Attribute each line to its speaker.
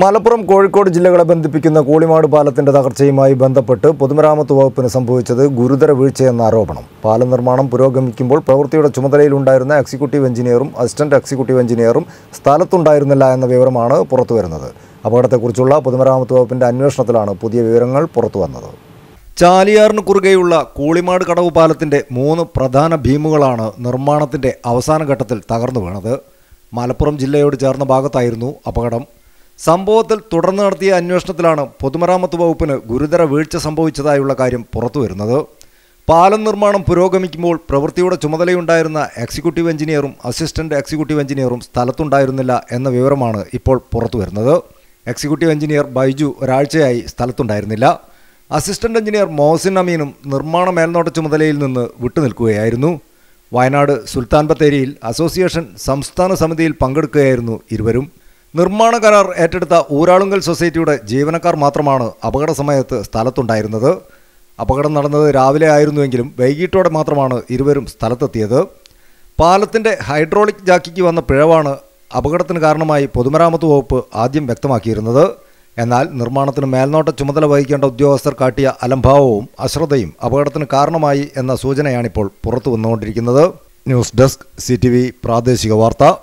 Speaker 1: മലപ്പുറം കോഴിക്കോട് ജില്ലകളെ ബന്ധിപ്പിക്കുന്ന കൂളിമാട് പാലത്തിന്റെ തകർച്ചയുമായി ബന്ധപ്പെട്ട് പൊതുമരാമത്ത് വകുപ്പിന് സംഭവിച്ചത് ഗുരുതര വീഴ്ചയെന്ന ആരോപണം പാലം നിർമ്മാണം പുരോഗമിക്കുമ്പോൾ പ്രവൃത്തിയുടെ ചുമതലയിലുണ്ടായിരുന്ന എക്സിക്യൂട്ടീവ് എഞ്ചിനീയറും അസിസ്റ്റന്റ് എക്സിക്യൂട്ടീവ് എഞ്ചിനീയറും സ്ഥലത്തുണ്ടായിരുന്നില്ല എന്ന വിവരമാണ് പുറത്തുവരുന്നത് അപകടത്തെക്കുറിച്ചുള്ള പൊതുമരാമത്ത് വകുപ്പിന്റെ അന്വേഷണത്തിലാണ് പുതിയ വിവരങ്ങൾ പുറത്തുവന്നത് ചാലിയാറിന് കുറുകെയുള്ള കൂളിമാട് കടവ് പാലത്തിന്റെ മൂന്ന് പ്രധാന ഭീമുകളാണ് നിർമ്മാണത്തിന്റെ അവസാന ഘട്ടത്തിൽ തകർന്നു വീണത് മലപ്പുറം ജില്ലയോട് ചേർന്ന ഭാഗത്തായിരുന്നു അപകടം സംഭവത്തിൽ തുടർന്ന് നടത്തിയ അന്വേഷണത്തിലാണ് പൊതുമരാമത്ത് വകുപ്പിന് ഗുരുതര വീഴ്ച സംഭവിച്ചതായുള്ള കാര്യം പുറത്തുവരുന്നത് പാലം നിർമ്മാണം പുരോഗമിക്കുമ്പോൾ പ്രവൃത്തിയുടെ ചുമതലയുണ്ടായിരുന്ന എക്സിക്യൂട്ടീവ് എഞ്ചിനീയറും അസിസ്റ്റന്റ് എക്സിക്യൂട്ടീവ് എഞ്ചിനീയറും സ്ഥലത്തുണ്ടായിരുന്നില്ല എന്ന വിവരമാണ് ഇപ്പോൾ പുറത്തുവരുന്നത് എക്സിക്യൂട്ടീവ് എഞ്ചിനീയർ ബൈജു ഒരാഴ്ചയായി സ്ഥലത്തുണ്ടായിരുന്നില്ല അസിസ്റ്റന്റ് എഞ്ചിനീയർ മോഹസിൻ അമീനും നിർമ്മാണ മേൽനോട്ട ചുമതലയിൽ നിന്ന് വിട്ടുനിൽക്കുകയായിരുന്നു വയനാട് സുൽത്താൻ ബത്തേരിയിൽ അസോസിയേഷൻ സംസ്ഥാന സമിതിയിൽ പങ്കെടുക്കുകയായിരുന്നു ഇരുവരും നിർമ്മാണ കരാർ ഏറ്റെടുത്ത ഊരാളുങ്കൽ സൊസൈറ്റിയുടെ ജീവനക്കാർ മാത്രമാണ് അപകട സമയത്ത് സ്ഥലത്തുണ്ടായിരുന്നത് അപകടം നടന്നത് രാവിലെ ആയിരുന്നുവെങ്കിലും വൈകിട്ടോടെ മാത്രമാണ് ഇരുവരും സ്ഥലത്തെത്തിയത് പാലത്തിൻ്റെ ഹൈഡ്രോളിക് ജാക്കിക്ക് വന്ന പിഴവാണ് അപകടത്തിന് കാരണമായി പൊതുമരാമത്ത് വകുപ്പ് ആദ്യം വ്യക്തമാക്കിയിരുന്നത് എന്നാൽ നിർമ്മാണത്തിന് മേൽനോട്ട ചുമതല വഹിക്കേണ്ട ഉദ്യോഗസ്ഥർ കാട്ടിയ അലംഭാവവും അശ്രദ്ധയും അപകടത്തിന് കാരണമായി എന്ന സൂചനയാണിപ്പോൾ പുറത്തു വന്നുകൊണ്ടിരിക്കുന്നത് ന്യൂസ് ഡെസ്ക് സി പ്രാദേശിക വാർത്ത